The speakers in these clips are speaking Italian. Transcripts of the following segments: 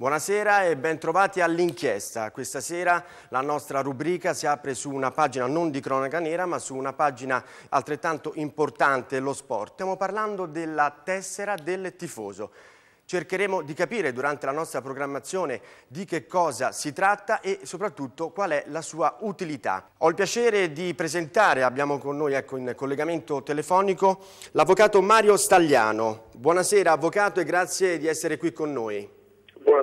Buonasera e bentrovati all'inchiesta. Questa sera la nostra rubrica si apre su una pagina non di cronaca nera ma su una pagina altrettanto importante, lo sport. Stiamo parlando della tessera del tifoso. Cercheremo di capire durante la nostra programmazione di che cosa si tratta e soprattutto qual è la sua utilità. Ho il piacere di presentare, abbiamo con noi ecco, in collegamento telefonico, l'avvocato Mario Stagliano. Buonasera avvocato e grazie di essere qui con noi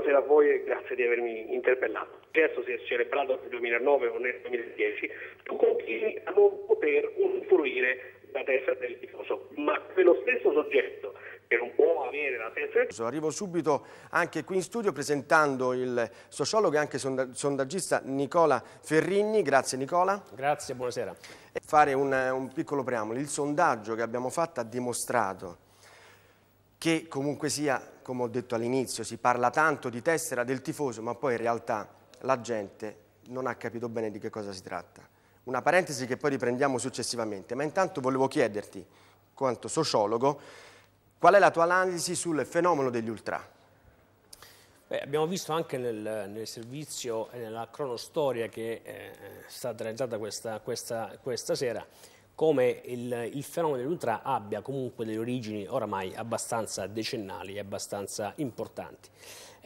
buonasera a voi e grazie di avermi interpellato. Certo si è celebrato nel 2009 o nel 2010, tu continui a non poter usufruire la testa del tifoso, ma quello stesso soggetto che non può avere la testa. del tifoso. Arrivo subito anche qui in studio presentando il sociologo e anche sondaggista Nicola Ferrini. Grazie Nicola. Grazie, buonasera. Fare un, un piccolo preambolo. Il sondaggio che abbiamo fatto ha dimostrato che comunque sia, come ho detto all'inizio, si parla tanto di tessera del tifoso, ma poi in realtà la gente non ha capito bene di che cosa si tratta. Una parentesi che poi riprendiamo successivamente, ma intanto volevo chiederti, quanto sociologo, qual è la tua analisi sul fenomeno degli ultra? Beh, abbiamo visto anche nel, nel, servizio e nella cronostoria che eh, è stata realizzata questa, questa, questa sera come il, il fenomeno dell'ultra abbia comunque delle origini oramai abbastanza decennali e abbastanza importanti.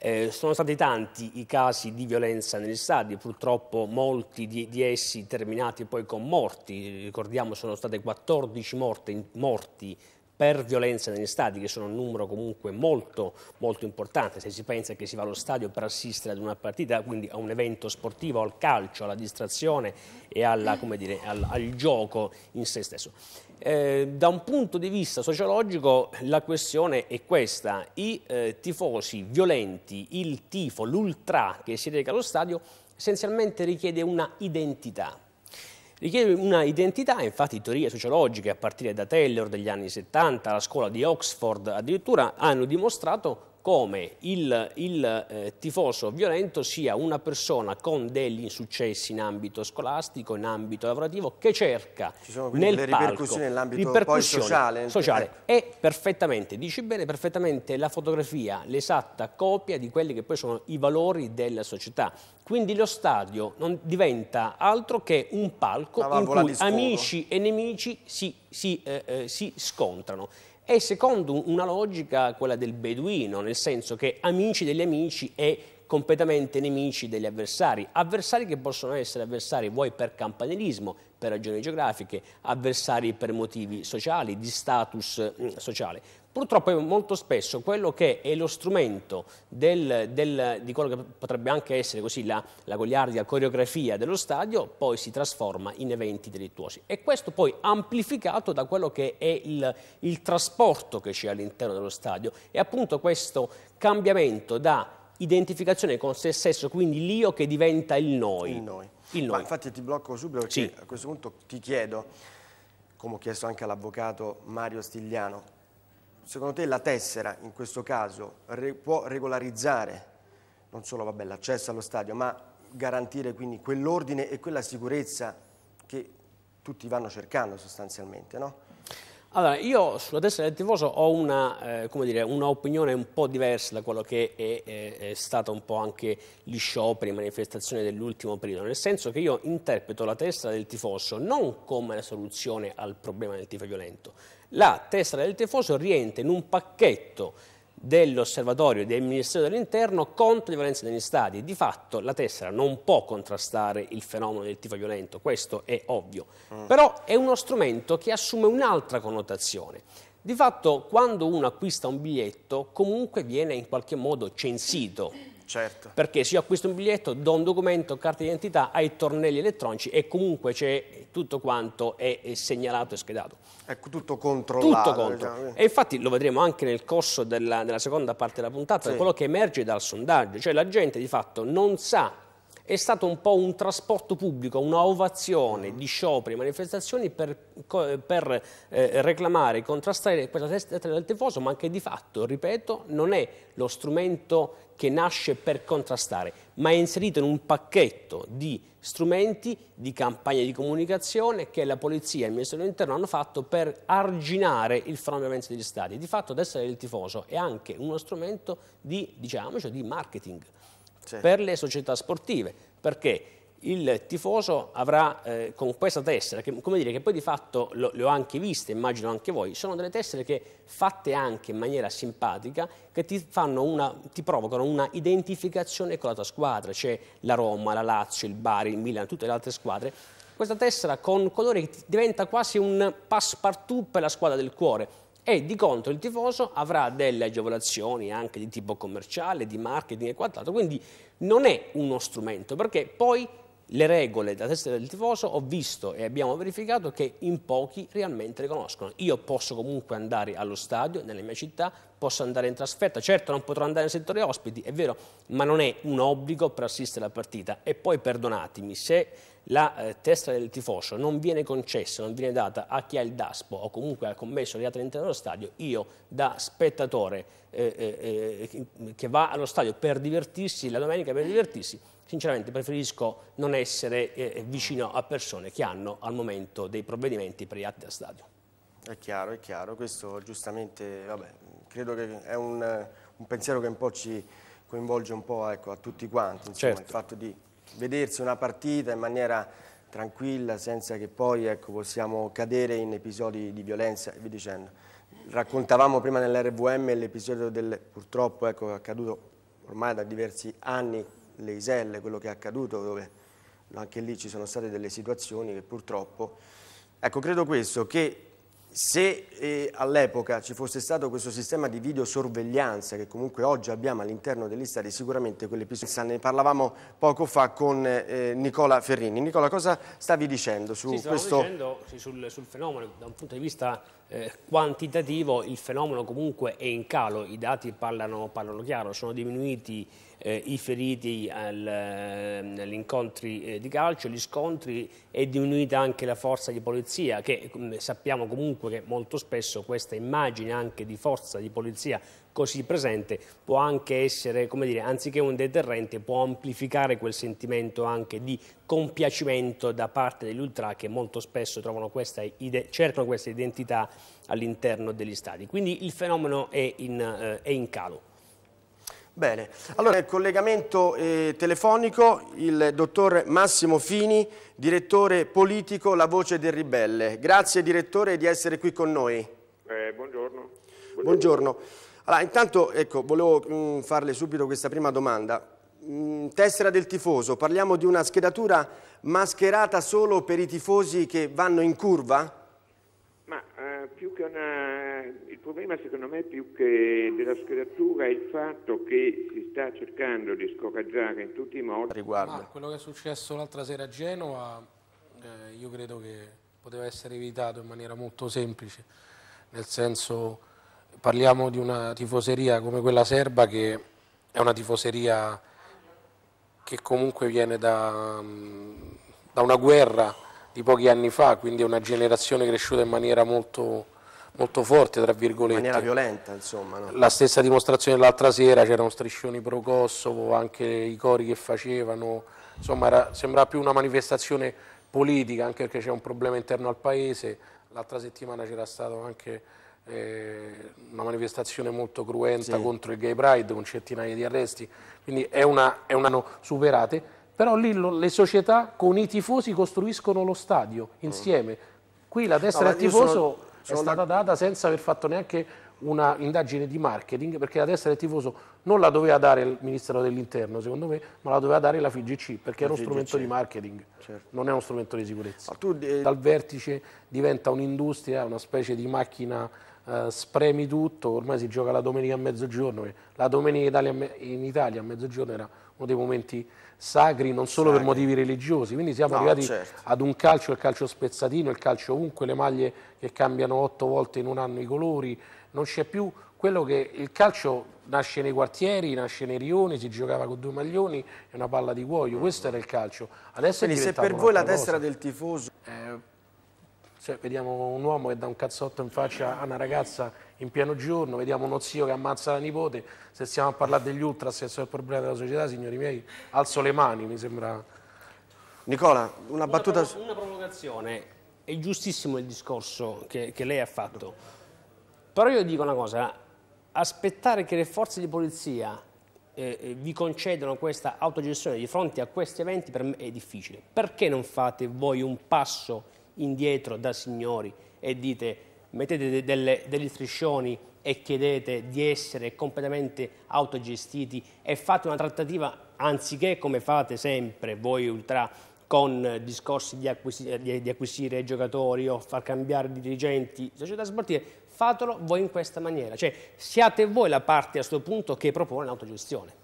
Eh, sono stati tanti i casi di violenza negli stadi, purtroppo molti di, di essi terminati poi con morti, ricordiamo sono state 14 morte, morti per violenza negli stadi, che sono un numero comunque molto, molto importante, se si pensa che si va allo stadio per assistere ad una partita, quindi a un evento sportivo, al calcio, alla distrazione e alla, dire, al, al, gioco in se stesso. Eh, da un punto di vista sociologico la questione è questa, i eh, tifosi violenti, il tifo, l'ultra che si reca allo stadio essenzialmente richiede una identità, Richiede una identità, infatti teorie sociologiche a partire da Taylor degli anni 70, la scuola di Oxford addirittura hanno dimostrato come il, il eh, tifoso violento sia una persona con degli insuccessi in ambito scolastico, in ambito lavorativo, che cerca Ci sono quindi nel delle ripercussioni nell'ambito sociale. sociale. È perfettamente, dici bene, perfettamente la fotografia, l'esatta copia di quelli che poi sono i valori della società. Quindi lo stadio non diventa altro che un palco in cui amici e nemici si, si, eh, eh, si scontrano è secondo una logica quella del beduino, nel senso che amici degli amici e completamente nemici degli avversari, avversari che possono essere avversari vuoi per campanilismo, per ragioni geografiche, avversari per motivi sociali, di status mm, sociale. Purtroppo molto spesso quello che è lo strumento del, del, di quello che potrebbe anche essere così la, la goliardia coreografia dello stadio poi si trasforma in eventi delittuosi e questo poi amplificato da quello che è il, il trasporto che c'è all'interno dello stadio e appunto questo cambiamento da identificazione con se stesso, quindi l'io che diventa il noi. Il noi. Il noi. infatti ti blocco subito perché sì. a questo punto ti chiedo, come ho chiesto anche all'avvocato Mario Stigliano, secondo te la tessera in questo caso re può regolarizzare non solo l'accesso allo stadio, ma garantire quindi quell'ordine e quella sicurezza che tutti vanno cercando sostanzialmente, no? Allora, io sulla destra del tifoso ho una, eh, dire, una opinione un po' diversa da quello che è, è, è stata un po' anche gli scioperi, manifestazioni dell'ultimo periodo, nel senso che io interpreto la testa del tifoso non come la soluzione al problema del tifo violento, la testa del tifoso rientra in un pacchetto dell'osservatorio del Ministero dell'Interno contro le violenze negli stadi. Di fatto la tessera non può contrastare il fenomeno del tifo violento, questo è ovvio, mm. però è uno strumento che assume un'altra connotazione. Di fatto quando uno acquista un biglietto comunque viene in qualche modo censito Certo. Perché se io acquisto un biglietto, do un documento, carta d'identità, ai tornelli elettronici e comunque c'è tutto quanto è, è segnalato e schedato. Ecco, tutto controllato. Tutto diciamo. contro. Diciamo. E infatti lo vedremo anche nel corso della, della seconda parte della puntata, sì. quello che emerge dal sondaggio. Cioè la gente di fatto non sa è stato un po' un trasporto pubblico, una ovazione di scioperi, manifestazioni per, per eh, reclamare, contrastare questa testa del tifoso, ma che di fatto, ripeto, non è lo strumento che nasce per contrastare, ma è inserito in un pacchetto di strumenti, di campagne di comunicazione che la polizia e il Ministero dell'Interno hanno fatto per arginare il fenomeno violenza degli stati. Di fatto, testa del tifoso è anche uno strumento di, diciamo, cioè di marketing sì. per le società sportive, perché il tifoso avrà eh, con questa tessera, che, come dire, che poi di fatto le ho anche viste, immagino anche voi, sono delle tessere che fatte anche in maniera simpatica, che ti, una, ti provocano una identificazione con la tua squadra, c'è la Roma, la Lazio, il Bari, il Milan, tutte le altre squadre, questa tessera con colori che diventa quasi un passepartout per la squadra del cuore, e di contro il tifoso avrà delle agevolazioni anche di tipo commerciale, di marketing e quant'altro, quindi non è uno strumento perché poi le regole da testa del tifoso ho visto e abbiamo verificato che in pochi realmente le conoscono. Io posso comunque andare allo stadio, nella mia città, posso andare in trasferta, certo non potrò andare nel settore ospiti, è vero, ma non è un obbligo per assistere alla partita. E poi perdonatemi, se la eh, testa del tifoso non viene concessa, non viene data a chi ha il DASPO o comunque ha commesso reato all'interno dello stadio, io da spettatore eh, eh, eh, che va allo stadio per divertirsi, la domenica per divertirsi, sinceramente preferisco non essere eh, vicino a persone che hanno al momento dei provvedimenti per i atti da stadio. È chiaro, è chiaro, questo giustamente, vabbè, credo che è un, eh, un pensiero che un po' ci coinvolge un po' ecco, a tutti quanti, insomma, certo. il fatto di vedersi una partita in maniera tranquilla, senza che poi ecco, possiamo cadere in episodi di violenza e via dicendo. Raccontavamo prima nell'RVM l'episodio del, purtroppo ecco, accaduto ormai da diversi anni, le Iselle, quello che è accaduto, dove anche lì ci sono state delle situazioni che purtroppo... Ecco, credo questo, che se eh, all'epoca ci fosse stato questo sistema di videosorveglianza che comunque oggi abbiamo all'interno degli stadi, sicuramente quell'episodio, ne parlavamo poco fa con eh, Nicola Ferrini. Nicola, cosa stavi dicendo su sì, questo? dicendo sì, sul, sul fenomeno da un punto di vista eh, quantitativo il fenomeno comunque è in calo, i dati parlano, parlano chiaro, sono diminuiti eh, i feriti al, agli ehm, incontri eh, di calcio, gli scontri è diminuita anche la forza di polizia che mm, sappiamo comunque che molto spesso questa immagine anche di forza di polizia così presente può anche essere, come dire, anziché un deterrente, può amplificare quel sentimento anche di compiacimento da parte degli ultra che molto spesso questa cercano questa identità all'interno degli stadi. Quindi il fenomeno è in, eh, è in calo. Bene, allora il collegamento eh, telefonico, il dottor Massimo Fini, direttore politico La Voce del Ribelle. Grazie direttore di essere qui con noi. Eh, buongiorno. Buongiorno. buongiorno. Allora, intanto, ecco, volevo mh, mm, farle subito questa prima domanda. Mh, mm, tessera del tifoso, parliamo di una schedatura mascherata solo per i tifosi che vanno in curva? Ma eh, più che una... il problema secondo me più che della schedatura è il fatto che si sta cercando di scoraggiare in tutti i modi. Riguardo. Ma quello che è successo l'altra sera a Genova, eh, io credo che poteva essere evitato in maniera molto semplice, nel senso parliamo di una tifoseria come quella serba che è una tifoseria che comunque viene da, mm, da una guerra di pochi anni fa, quindi è una generazione cresciuta in maniera molto, molto forte, tra virgolette. In maniera violenta, insomma. No? La stessa dimostrazione dell'altra sera, c'erano striscioni pro Kosovo, anche i cori che facevano, insomma era, sembrava più una manifestazione politica, anche perché c'è un problema interno al paese. L'altra settimana c'era stato anche eh, una manifestazione molto cruenta sì. contro il gay pride con centinaia di arresti, quindi è, una, è un anno superate, però lì lo, le società con i tifosi costruiscono lo stadio insieme. Qui la destra no, del tifoso sono, sono è stata data senza aver fatto neanche una indagine di marketing perché la destra del tifoso non la doveva dare il ministero dell'interno secondo me ma la doveva dare la FIGC perché la è uno strumento di marketing certo. non è uno strumento di sicurezza tu, eh, dal vertice diventa un'industria una specie di macchina eh, spremi tutto, ormai si gioca la domenica a mezzogiorno, la domenica Italia, in Italia a mezzogiorno era uno dei momenti sacri, non solo sacri. per motivi religiosi, quindi siamo no, arrivati certo. ad un calcio, il calcio spezzatino, il calcio ovunque, le maglie che cambiano otto volte in un anno i colori, non c'è più quello che il calcio nasce nei quartieri, nasce nei rioni, si giocava con due maglioni e una palla di cuoio, mm. questo era il calcio. Adesso Quindi se per voi la testa del tifoso eh, se cioè, vediamo un uomo che dà un cazzotto in faccia a una ragazza in pieno giorno, vediamo uno zio che ammazza la nipote, se stiamo a parlare degli ultras, se è il problema della società, signori miei, alzo le mani, mi sembra... Nicola, una, una battuta... Provo una provocazione, è giustissimo il discorso che, che lei ha fatto, però io dico una cosa, aspettare che le forze di polizia eh, eh vi concedano questa autogestione di fronte a questi eventi per me è difficile. Perché non fate voi un passo indietro da signori e dite, mettete de delle, degli striscioni e chiedete di essere completamente autogestiti e fate una trattativa anziché come fate sempre voi ultra con discorsi di, acquisi di, di acquisire giocatori o far cambiare dirigenti, società sportive, fatelo voi in questa maniera, cioè siate voi la parte a questo punto che propone l'autogestione.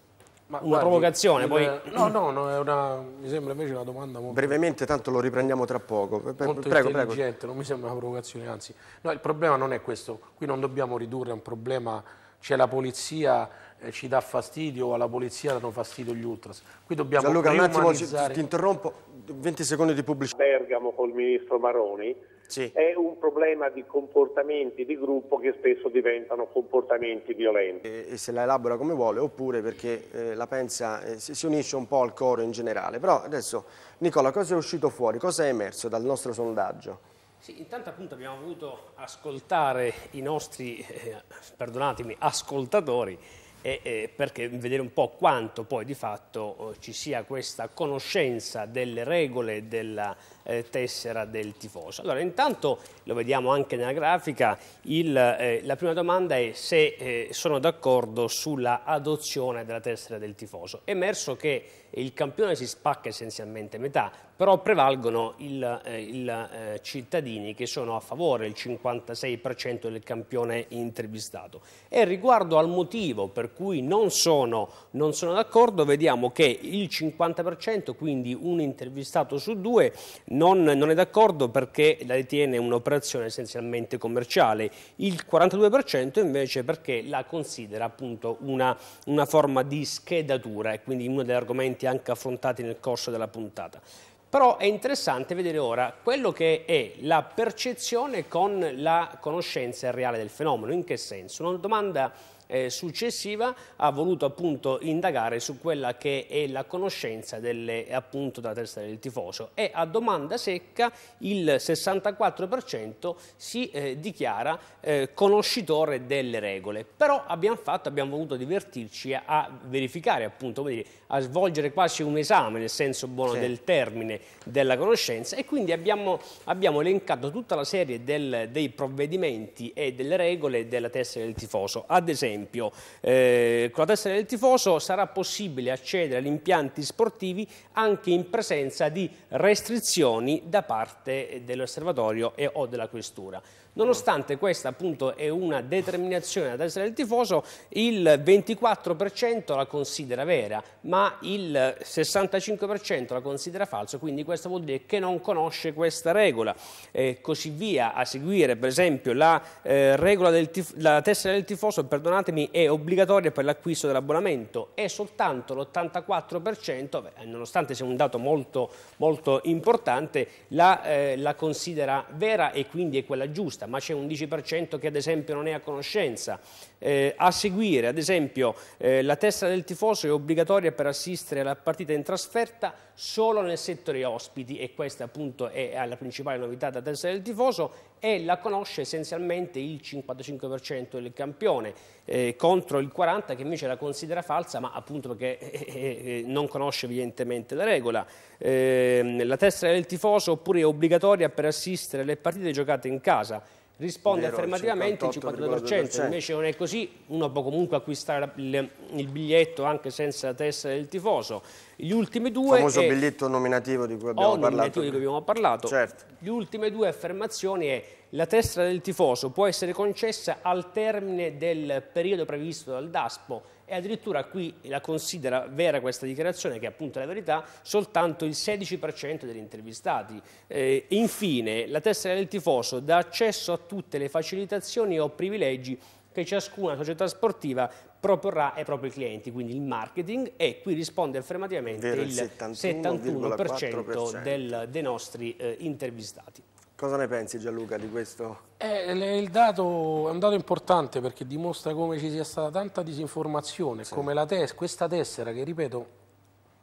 Ma una guardi, provocazione poi... No, no, no è una, mi sembra invece una domanda molto... Brevemente, tanto lo riprendiamo tra poco. Pre, molto prego, intelligente, prego. non mi sembra una provocazione, anzi. No, il problema non è questo. Qui non dobbiamo ridurre un problema... C'è la polizia eh, ci dà fastidio o alla polizia danno fastidio gli ultras. Qui dobbiamo Gianluca, un attimo, ti interrompo. 20 secondi di pubblicità. Bergamo col ministro Maroni sì. è un problema di comportamenti di gruppo che spesso diventano comportamenti violenti. E, e se la elabora come vuole oppure perché eh, la pensa, eh, si, si, unisce un po' al coro in generale. Però adesso Nicola cosa è uscito fuori, cosa è emerso dal nostro sondaggio? Sì, intanto appunto abbiamo voluto ascoltare i nostri, eh, perdonatemi, ascoltatori e, eh, perché vedere un po' quanto poi di fatto eh, ci sia questa conoscenza delle regole della eh, tessera del tifoso. Allora intanto lo vediamo anche nella grafica, il, eh, la prima domanda è se eh, sono d'accordo sulla adozione della tessera del tifoso. È emerso che il campione si spacca essenzialmente a metà, però prevalgono i eh, eh, cittadini che sono a favore, il 56% del campione intervistato. E riguardo al motivo per cui non sono, non sono d'accordo, vediamo che il 50%, quindi un intervistato su due, non, non è d'accordo perché la ritiene un'operazione essenzialmente commerciale, il 42% invece perché la considera appunto una, una forma di schedatura e quindi uno degli argomenti anche affrontati nel corso della puntata. Però è interessante vedere ora quello che è la percezione con la conoscenza reale del fenomeno, in che senso? Una domanda eh, successiva ha voluto appunto indagare su quella che è la conoscenza delle, appunto, della testa del tifoso e a domanda secca il 64% si eh, dichiara eh, conoscitore delle regole. Però abbiamo fatto, abbiamo voluto divertirci a, a verificare appunto, dire, a svolgere quasi un esame nel senso buono sì. del termine della conoscenza e quindi abbiamo, abbiamo elencato tutta la serie del, dei provvedimenti e delle regole della testa del tifoso. Ad esempio esempio. Eh, con la tessera del tifoso sarà possibile accedere agli impianti sportivi anche in presenza di restrizioni da parte dell'osservatorio e o della questura. Nonostante questa appunto è una determinazione da destra del tifoso, il 24% la considera vera, ma il 65% la considera falso, quindi questo vuol dire che non conosce questa regola. E così via, a seguire per esempio la, eh, regola del la tessera del tifoso, perdonatemi, è obbligatoria per l'acquisto dell'abbonamento, è soltanto l'84%, nonostante sia un dato molto, molto importante, la, eh, la considera vera e quindi è quella giusta ma c'è un 10% che ad esempio non è a conoscenza. Eh, a seguire, ad esempio, eh, la testa del tifoso è obbligatoria per assistere alla partita in trasferta solo nel settore ospiti e questa appunto è la principale novità della testa del tifoso e la conosce essenzialmente il 55% del campione eh, contro il 40% che invece la considera falsa ma appunto perché eh, eh, eh, eh non conosce evidentemente la regola. Ehm, la tessera del tifoso oppure è obbligatoria per assistere alle partite giocate in casa risponde Vero, affermativamente il 52%, invece non è così, uno può comunque acquistare il, il biglietto anche senza la testa del tifoso. Gli ultimi due... Il famoso è, biglietto nominativo di cui abbiamo oh, parlato. di cui abbiamo parlato. Certo. Le ultime due affermazioni è la testa del tifoso può essere concessa al termine del periodo previsto dal DASPO e addirittura qui la considera vera questa dichiarazione, che è appunto la verità, soltanto il 16% degli intervistati. Eh, infine, la tessera del tifoso dà accesso a tutte le facilitazioni o privilegi che ciascuna società sportiva proporrà ai propri clienti, quindi il marketing, e qui risponde affermativamente il 71,4% 71 del, dei nostri eh, intervistati. Cosa ne pensi Gianluca di questo? Eh, dato, è un dato importante perché dimostra come ci sia stata tanta disinformazione, sì. come tes questa tessera che ripeto,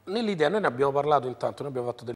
nell'idea noi ne abbiamo parlato intanto, noi abbiamo fatto delle